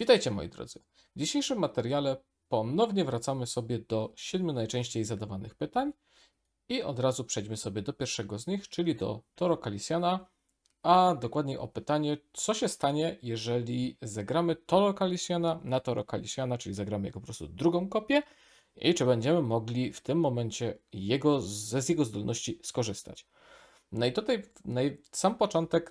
Witajcie moi drodzy. W dzisiejszym materiale ponownie wracamy sobie do siedmiu najczęściej zadawanych pytań i od razu przejdźmy sobie do pierwszego z nich, czyli do Toro Kalisiana, a dokładniej o pytanie, co się stanie, jeżeli zagramy Toro Kalisiana na Toro Kalisiana, czyli zagramy jego po prostu drugą kopię i czy będziemy mogli w tym momencie jego, z jego zdolności skorzystać. No i tutaj na no sam początek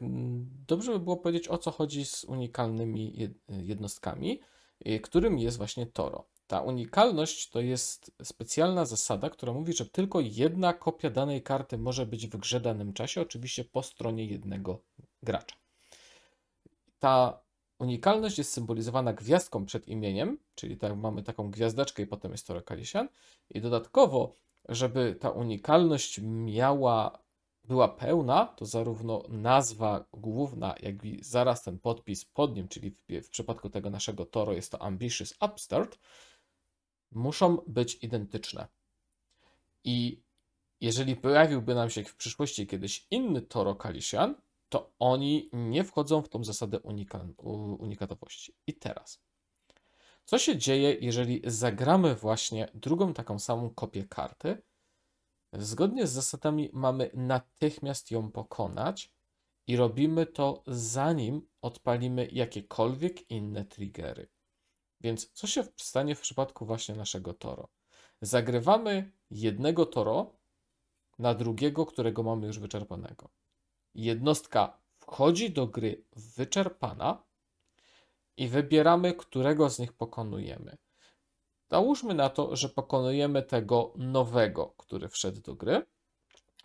dobrze by było powiedzieć, o co chodzi z unikalnymi jednostkami, y, którym jest właśnie Toro. Ta unikalność to jest specjalna zasada, która mówi, że tylko jedna kopia danej karty może być w grze danym czasie, oczywiście po stronie jednego gracza. Ta unikalność jest symbolizowana gwiazdką przed imieniem, czyli tak mamy taką gwiazdeczkę i potem jest Toro Kalisian. I dodatkowo, żeby ta unikalność miała była pełna, to zarówno nazwa główna, jak i zaraz ten podpis pod nim, czyli w, w przypadku tego naszego Toro jest to Ambitious Upstart, muszą być identyczne. I jeżeli pojawiłby nam się w przyszłości kiedyś inny Toro Kalisian, to oni nie wchodzą w tą zasadę unika unikatowości. I teraz, co się dzieje, jeżeli zagramy właśnie drugą taką samą kopię karty, Zgodnie z zasadami mamy natychmiast ją pokonać i robimy to zanim odpalimy jakiekolwiek inne triggery. Więc co się stanie w przypadku właśnie naszego toro? Zagrywamy jednego toro na drugiego, którego mamy już wyczerpanego. Jednostka wchodzi do gry wyczerpana i wybieramy, którego z nich pokonujemy. Załóżmy na to, że pokonujemy tego nowego, który wszedł do gry,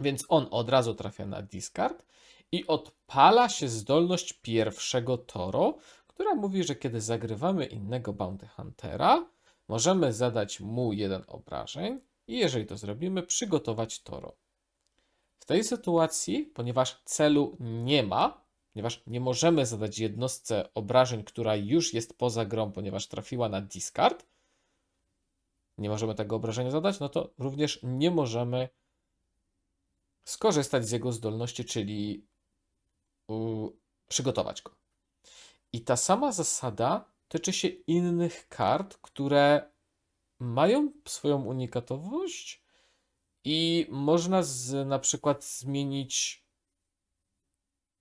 więc on od razu trafia na discard i odpala się zdolność pierwszego toro, która mówi, że kiedy zagrywamy innego Bounty Huntera, możemy zadać mu jeden obrażeń i jeżeli to zrobimy, przygotować toro. W tej sytuacji, ponieważ celu nie ma, ponieważ nie możemy zadać jednostce obrażeń, która już jest poza grą, ponieważ trafiła na discard, nie możemy tego obrażenia zadać, no to również nie możemy skorzystać z jego zdolności, czyli przygotować go. I ta sama zasada tyczy się innych kart, które mają swoją unikatowość i można z, na przykład zmienić,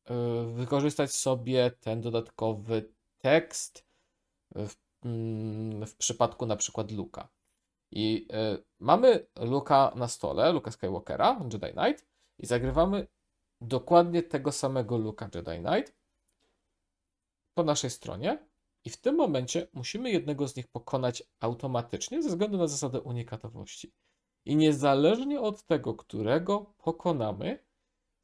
y, wykorzystać sobie ten dodatkowy tekst w, mm, w przypadku na przykład luka. I y, mamy Luka na stole, Luka Skywalkera, Jedi Knight, i zagrywamy dokładnie tego samego Luka Jedi Knight po naszej stronie. I w tym momencie musimy jednego z nich pokonać automatycznie ze względu na zasadę unikatowości. I niezależnie od tego, którego pokonamy,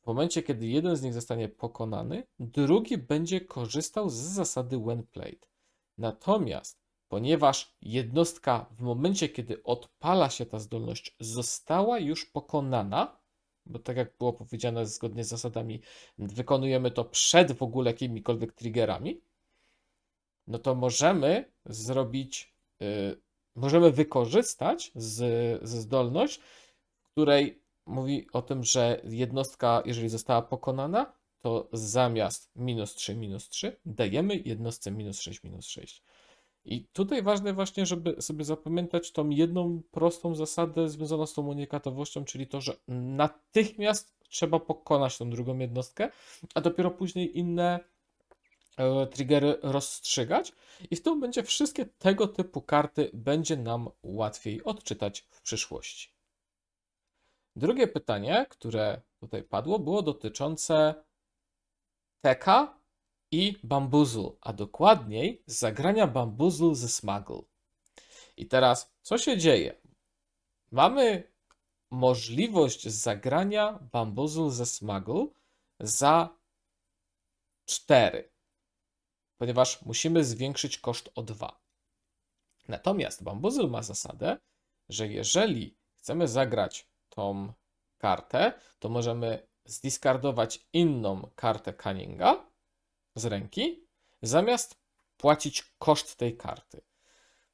w momencie, kiedy jeden z nich zostanie pokonany, drugi będzie korzystał z zasady when played. Natomiast ponieważ jednostka w momencie, kiedy odpala się ta zdolność, została już pokonana, bo tak jak było powiedziane zgodnie z zasadami, wykonujemy to przed w ogóle jakimikolwiek triggerami, no to możemy zrobić, yy, możemy wykorzystać z, z zdolność, której mówi o tym, że jednostka, jeżeli została pokonana, to zamiast minus 3, minus 3 dajemy jednostce minus 6, minus 6. I tutaj ważne właśnie, żeby sobie zapamiętać tą jedną prostą zasadę związaną z tą unikatowością, czyli to, że natychmiast trzeba pokonać tą drugą jednostkę, a dopiero później inne e, triggery rozstrzygać i w tym momencie wszystkie tego typu karty będzie nam łatwiej odczytać w przyszłości. Drugie pytanie, które tutaj padło, było dotyczące TK i bambuzl, a dokładniej zagrania bambuzl ze smuggle. I teraz, co się dzieje? Mamy możliwość zagrania bambuzl ze smuggle za 4, ponieważ musimy zwiększyć koszt o 2. Natomiast bambuzl ma zasadę, że jeżeli chcemy zagrać tą kartę, to możemy zdiskardować inną kartę Cunninga z ręki, zamiast płacić koszt tej karty.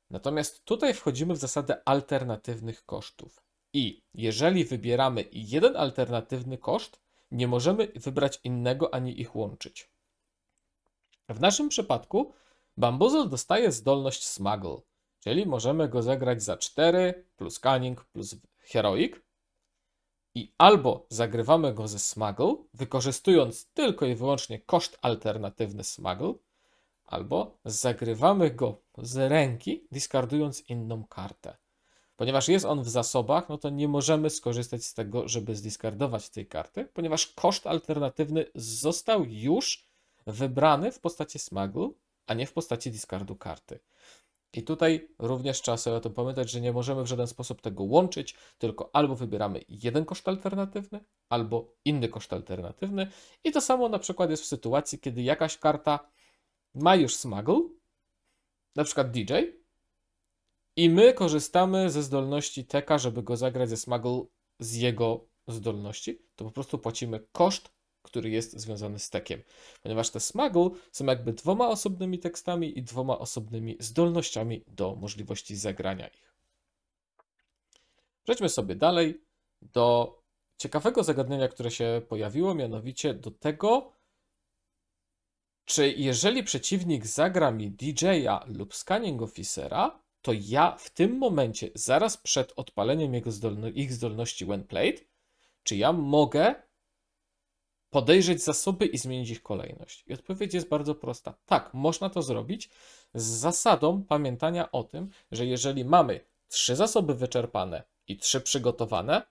Natomiast tutaj wchodzimy w zasadę alternatywnych kosztów. I jeżeli wybieramy jeden alternatywny koszt, nie możemy wybrać innego ani ich łączyć. W naszym przypadku Bambuzel dostaje zdolność Smuggle, czyli możemy go zagrać za 4 plus Cunning plus Heroic, i albo zagrywamy go ze Smuggle, wykorzystując tylko i wyłącznie koszt alternatywny Smuggle, albo zagrywamy go z ręki, discardując inną kartę. Ponieważ jest on w zasobach, no to nie możemy skorzystać z tego, żeby zdiskardować tej karty, ponieważ koszt alternatywny został już wybrany w postaci Smuggle, a nie w postaci discardu karty. I tutaj również trzeba sobie o tym pamiętać, że nie możemy w żaden sposób tego łączyć, tylko albo wybieramy jeden koszt alternatywny, albo inny koszt alternatywny. I to samo na przykład jest w sytuacji, kiedy jakaś karta ma już smuggle, na przykład DJ, i my korzystamy ze zdolności teka, żeby go zagrać ze smuggle z jego zdolności, to po prostu płacimy koszt który jest związany z tekiem. Ponieważ te smuggle są jakby dwoma osobnymi tekstami i dwoma osobnymi zdolnościami do możliwości zagrania ich. Przejdźmy sobie dalej do ciekawego zagadnienia, które się pojawiło, mianowicie do tego, czy jeżeli przeciwnik zagra mi DJ-a lub scanning officera, to ja w tym momencie, zaraz przed odpaleniem jego zdolno ich zdolności when played, czy ja mogę podejrzeć zasoby i zmienić ich kolejność? I odpowiedź jest bardzo prosta. Tak, można to zrobić z zasadą pamiętania o tym, że jeżeli mamy trzy zasoby wyczerpane i trzy przygotowane,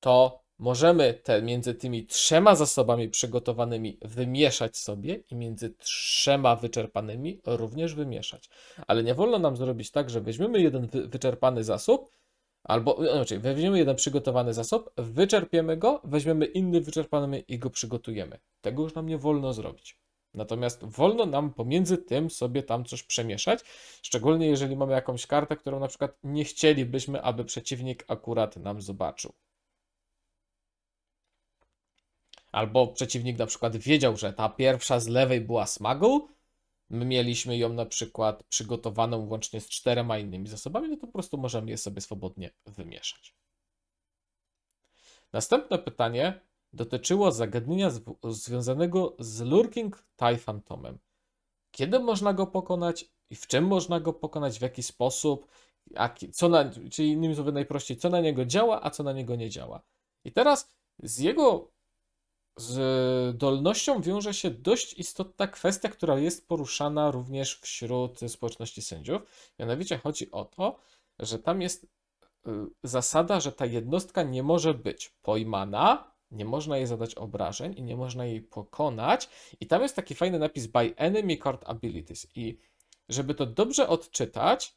to możemy te między tymi trzema zasobami przygotowanymi wymieszać sobie i między trzema wyczerpanymi również wymieszać. Ale nie wolno nam zrobić tak, że weźmiemy jeden wyczerpany zasób, Albo, znaczy, weźmiemy jeden przygotowany zasób, wyczerpiemy go, weźmiemy inny wyczerpany i go przygotujemy. Tego już nam nie wolno zrobić. Natomiast wolno nam pomiędzy tym sobie tam coś przemieszać, szczególnie jeżeli mamy jakąś kartę, którą na przykład nie chcielibyśmy, aby przeciwnik akurat nam zobaczył. Albo przeciwnik na przykład wiedział, że ta pierwsza z lewej była smuggle, my mieliśmy ją na przykład przygotowaną łącznie z czterema innymi zasobami, no to po prostu możemy je sobie swobodnie wymieszać. Następne pytanie dotyczyło zagadnienia związanego z Lurking Thai Phantomem. Kiedy można go pokonać i w czym można go pokonać, w jaki sposób, a co na, czyli innymi słowy najprościej, co na niego działa, a co na niego nie działa. I teraz z jego z dolnością wiąże się dość istotna kwestia, która jest poruszana również wśród społeczności sędziów. Mianowicie chodzi o to, że tam jest y, zasada, że ta jednostka nie może być pojmana, nie można jej zadać obrażeń i nie można jej pokonać. I tam jest taki fajny napis by enemy card abilities. I żeby to dobrze odczytać,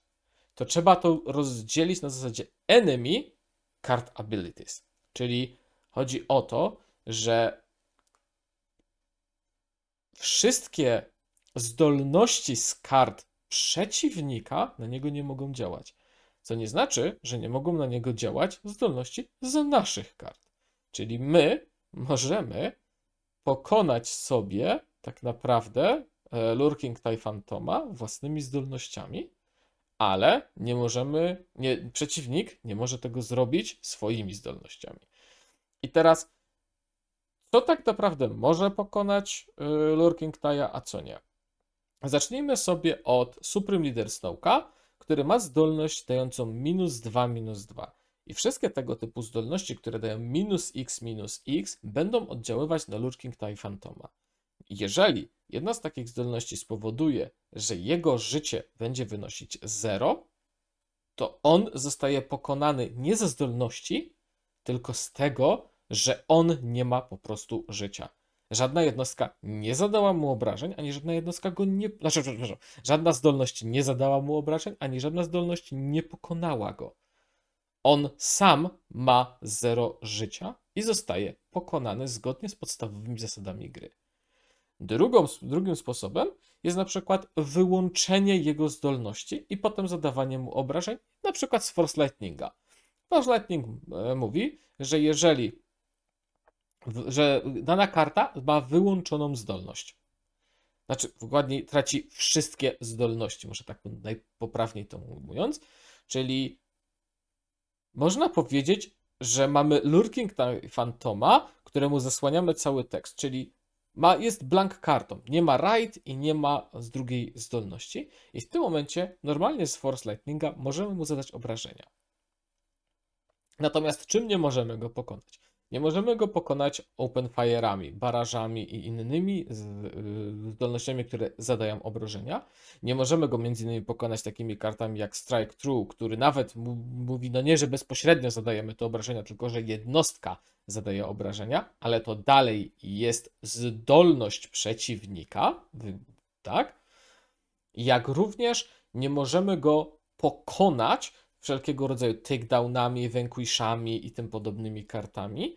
to trzeba to rozdzielić na zasadzie enemy card abilities. Czyli chodzi o to, że wszystkie zdolności z kart przeciwnika na niego nie mogą działać. Co nie znaczy, że nie mogą na niego działać zdolności z naszych kart. Czyli my możemy pokonać sobie tak naprawdę e, Lurking Tajfantoma własnymi zdolnościami, ale nie możemy, nie, przeciwnik nie może tego zrobić swoimi zdolnościami. I teraz co tak naprawdę może pokonać y, Lurking Taya, a co nie? Zacznijmy sobie od Supreme Leader Snowka, który ma zdolność dającą minus 2, minus 2. I wszystkie tego typu zdolności, które dają minus x, minus x, będą oddziaływać na Lurking Knight Fantoma. Jeżeli jedna z takich zdolności spowoduje, że jego życie będzie wynosić 0, to on zostaje pokonany nie ze zdolności, tylko z tego, że on nie ma po prostu życia. Żadna jednostka nie zadała mu obrażeń, ani żadna jednostka go nie. Znaczy, przepraszam, żadna zdolność nie zadała mu obrażeń, ani żadna zdolność nie pokonała go. On sam ma zero życia i zostaje pokonany zgodnie z podstawowymi zasadami gry. Drugą, drugim sposobem jest na przykład wyłączenie jego zdolności i potem zadawanie mu obrażeń, na przykład z Force Lightninga. Force Lightning e, mówi, że jeżeli że dana karta ma wyłączoną zdolność. Znaczy, dokładnie traci wszystkie zdolności, może tak najpoprawniej to mówiąc. Czyli można powiedzieć, że mamy lurking fantoma, któremu zasłaniamy cały tekst, czyli ma, jest blank kartą, nie ma right i nie ma z drugiej zdolności. I w tym momencie normalnie z Force Lightninga możemy mu zadać obrażenia. Natomiast czym nie możemy go pokonać? Nie możemy go pokonać Open fire'ami, barażami i innymi y, zdolnościami, które zadają obrażenia. Nie możemy go m.in. pokonać takimi kartami jak Strike True, który nawet mówi, no nie, że bezpośrednio zadajemy te obrażenia, tylko że jednostka zadaje obrażenia, ale to dalej jest zdolność przeciwnika, tak? Jak również nie możemy go pokonać wszelkiego rodzaju takedownami, vanquishami i tym podobnymi kartami.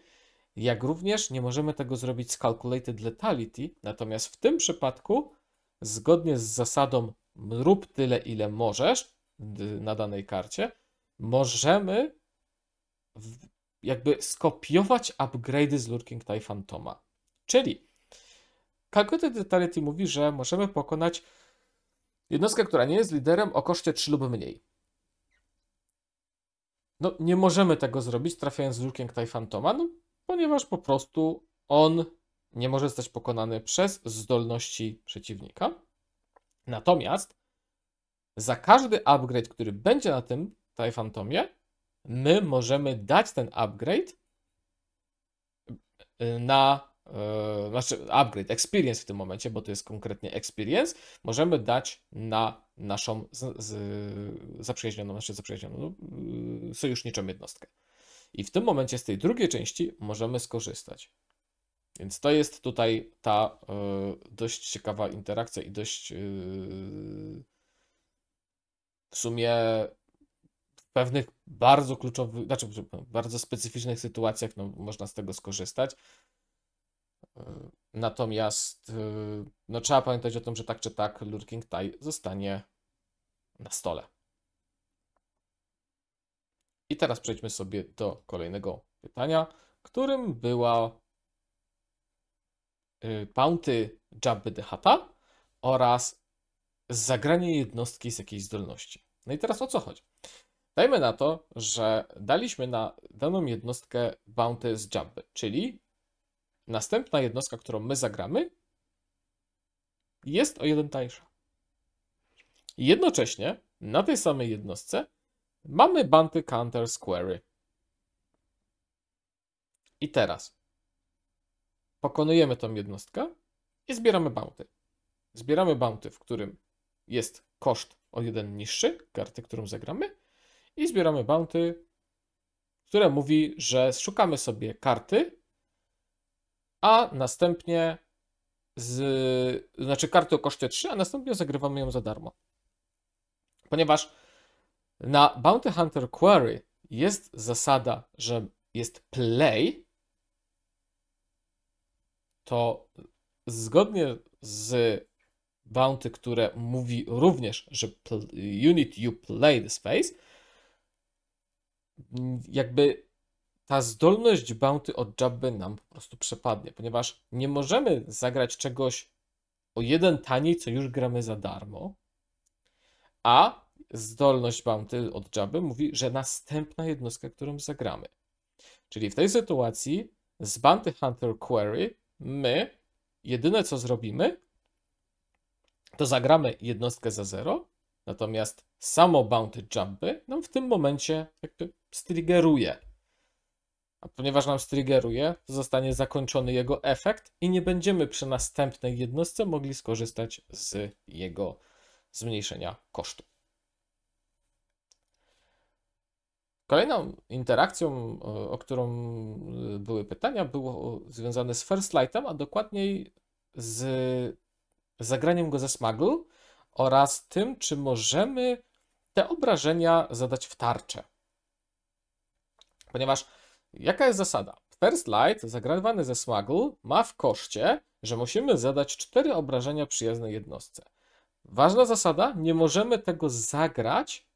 Jak również nie możemy tego zrobić z Calculated lethality, natomiast w tym przypadku, zgodnie z zasadą rób tyle, ile możesz na danej karcie, możemy jakby skopiować upgrade'y z Lurking Tai Czyli Calculated lethality mówi, że możemy pokonać jednostkę, która nie jest liderem o koszcie 3 lub mniej no nie możemy tego zrobić, trafiając z Lurkiem Ktaj Fantoma, no, ponieważ po prostu on nie może zostać pokonany przez zdolności przeciwnika. Natomiast za każdy upgrade, który będzie na tym Ktaj Fantomie, my możemy dać ten upgrade na yy, znaczy upgrade, experience w tym momencie, bo to jest konkretnie experience, możemy dać na naszą z, z, zaprzyjaźnioną, znaczy zaprzyjaźnioną yy, sojuszniczą jednostkę. I w tym momencie z tej drugiej części możemy skorzystać. Więc to jest tutaj ta yy, dość ciekawa interakcja i dość yy, w sumie w pewnych bardzo kluczowych, znaczy bardzo specyficznych sytuacjach no, można z tego skorzystać. Natomiast y, no, trzeba pamiętać o tym, że tak czy tak Lurking Tai zostanie na stole. I teraz przejdźmy sobie do kolejnego pytania, którym była y, bounty Jabby the Hata oraz zagranie jednostki z jakiejś zdolności. No i teraz o co chodzi? Dajmy na to, że daliśmy na daną jednostkę bounty z Jabby, czyli Następna jednostka, którą my zagramy, jest o jeden tańsza. Jednocześnie na tej samej jednostce mamy Banty Counter Square. I teraz pokonujemy tą jednostkę i zbieramy bounty. Zbieramy bounty, w którym jest koszt o jeden niższy, karty, którą zagramy, i zbieramy bounty, które mówi, że szukamy sobie karty, a następnie z, znaczy karty o koszcie 3, a następnie zagrywamy ją za darmo. Ponieważ na Bounty Hunter Query jest zasada, że jest play, to zgodnie z bounty, które mówi również, że unit you play this phase jakby ta zdolność bounty od Jabby nam po prostu przepadnie, ponieważ nie możemy zagrać czegoś o jeden taniej, co już gramy za darmo, a zdolność bounty od Jabby mówi, że następna jednostka, którą zagramy. Czyli w tej sytuacji z Bounty Hunter Query my jedyne co zrobimy, to zagramy jednostkę za zero, natomiast samo Bounty Jabby, nam w tym momencie jakby striggeruje a ponieważ nam strygeruje, zostanie zakończony jego efekt i nie będziemy przy następnej jednostce mogli skorzystać z jego zmniejszenia kosztu. Kolejną interakcją, o którą y, były pytania, było związane z First Lightem, a dokładniej z zagraniem go ze Smuggle oraz tym, czy możemy te obrażenia zadać w tarczę. Ponieważ Jaka jest zasada? First Light zagrywany ze Smuggle ma w koszcie, że musimy zadać 4 obrażenia przyjaznej jednostce. Ważna zasada, nie możemy tego zagrać,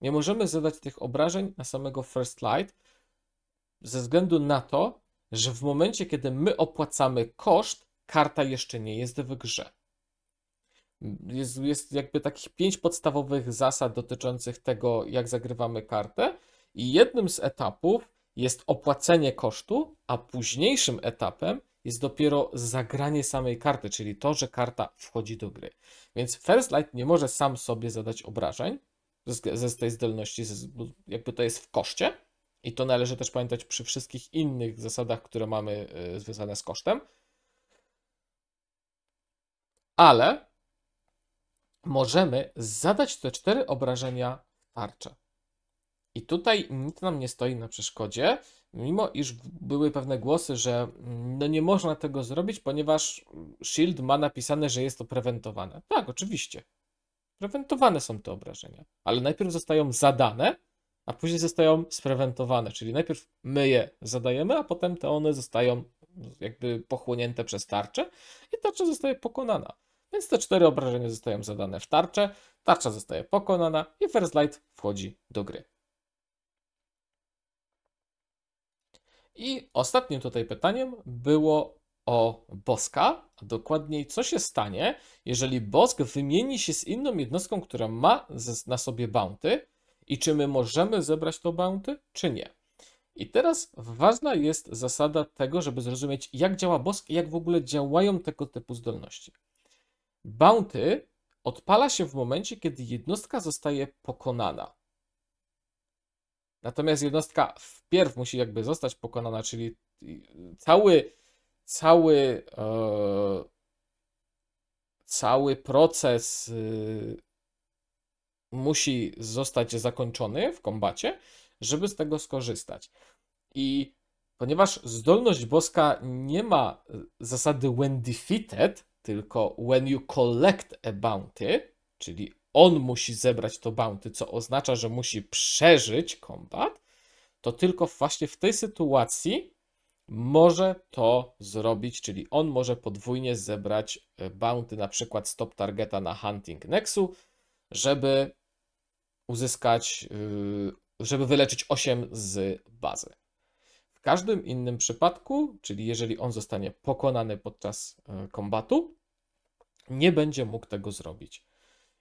nie możemy zadać tych obrażeń na samego First Light, ze względu na to, że w momencie, kiedy my opłacamy koszt, karta jeszcze nie jest w grze. Jest, jest jakby takich pięć podstawowych zasad dotyczących tego, jak zagrywamy kartę, i jednym z etapów jest opłacenie kosztu, a późniejszym etapem jest dopiero zagranie samej karty, czyli to, że karta wchodzi do gry. Więc First Light nie może sam sobie zadać obrażeń ze, ze tej zdolności, jakby to jest w koszcie. I to należy też pamiętać przy wszystkich innych zasadach, które mamy y, związane z kosztem. Ale możemy zadać te cztery obrażenia w tarczę. I tutaj nic nam nie stoi na przeszkodzie, mimo iż były pewne głosy, że mm, no nie można tego zrobić, ponieważ Shield ma napisane, że jest to prewentowane. Tak, oczywiście. Prewentowane są te obrażenia, ale najpierw zostają zadane, a później zostają sprewentowane, czyli najpierw my je zadajemy, a potem te one zostają jakby pochłonięte przez tarczę i tarcza zostaje pokonana. Więc te cztery obrażenia zostają zadane w tarczę, tarcza zostaje pokonana i First Light wchodzi do gry. I ostatnim tutaj pytaniem było o boska, a dokładniej co się stanie, jeżeli bosk wymieni się z inną jednostką, która ma na sobie bounty i czy my możemy zebrać to bounty, czy nie. I teraz ważna jest zasada tego, żeby zrozumieć, jak działa bosk i jak w ogóle działają tego typu zdolności. Bounty odpala się w momencie, kiedy jednostka zostaje pokonana. Natomiast jednostka wpierw musi jakby zostać pokonana, czyli cały, cały, e, cały proces e, musi zostać zakończony w kombacie, żeby z tego skorzystać. I ponieważ zdolność boska nie ma y, zasady when defeated, tylko when you collect a bounty, czyli on musi zebrać to bounty, co oznacza, że musi przeżyć kombat, to tylko właśnie w tej sytuacji może to zrobić, czyli on może podwójnie zebrać e, bounty, na przykład stop targeta na Hunting Nexu, żeby uzyskać, e, żeby wyleczyć 8 z bazy. W każdym innym przypadku, czyli jeżeli on zostanie pokonany podczas e, kombatu, nie będzie mógł tego zrobić.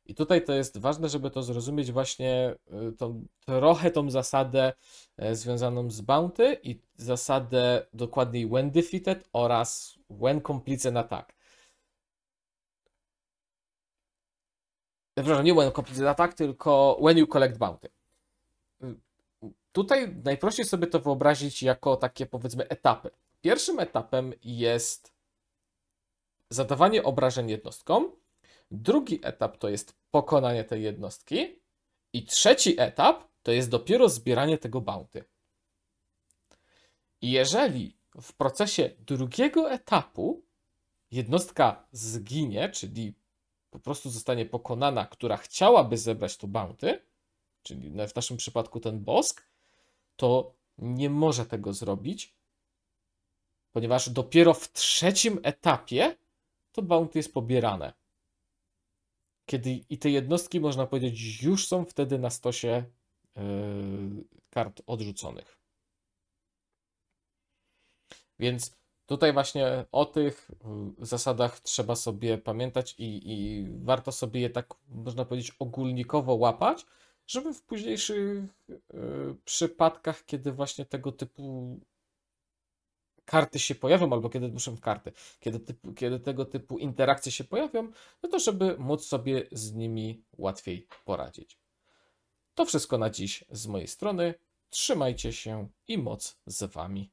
I tutaj to jest ważne, żeby to zrozumieć właśnie y, tą, trochę tą zasadę e, związaną z bounty i zasadę dokładniej when defeated oraz when completed attack. E, przepraszam, nie when completed attack, tylko when you collect bounty. Y, tutaj najprościej sobie to wyobrazić jako takie powiedzmy etapy. Pierwszym etapem jest zadawanie obrażeń jednostkom, Drugi etap to jest pokonanie tej jednostki. I trzeci etap to jest dopiero zbieranie tego bounty. jeżeli w procesie drugiego etapu jednostka zginie, czyli po prostu zostanie pokonana, która chciałaby zebrać to bounty, czyli no, w naszym przypadku ten bosk, to nie może tego zrobić, ponieważ dopiero w trzecim etapie to bounty jest pobierane kiedy i te jednostki, można powiedzieć, już są wtedy na stosie e, kart odrzuconych. Więc tutaj właśnie o tych zasadach trzeba sobie pamiętać i, i warto sobie je tak, można powiedzieć, ogólnikowo łapać, żeby w późniejszych e, przypadkach, kiedy właśnie tego typu karty się pojawią, albo kiedy muszę karty, kiedy, kiedy tego typu interakcje się pojawią, no to żeby móc sobie z nimi łatwiej poradzić. To wszystko na dziś z mojej strony. Trzymajcie się i moc z Wami.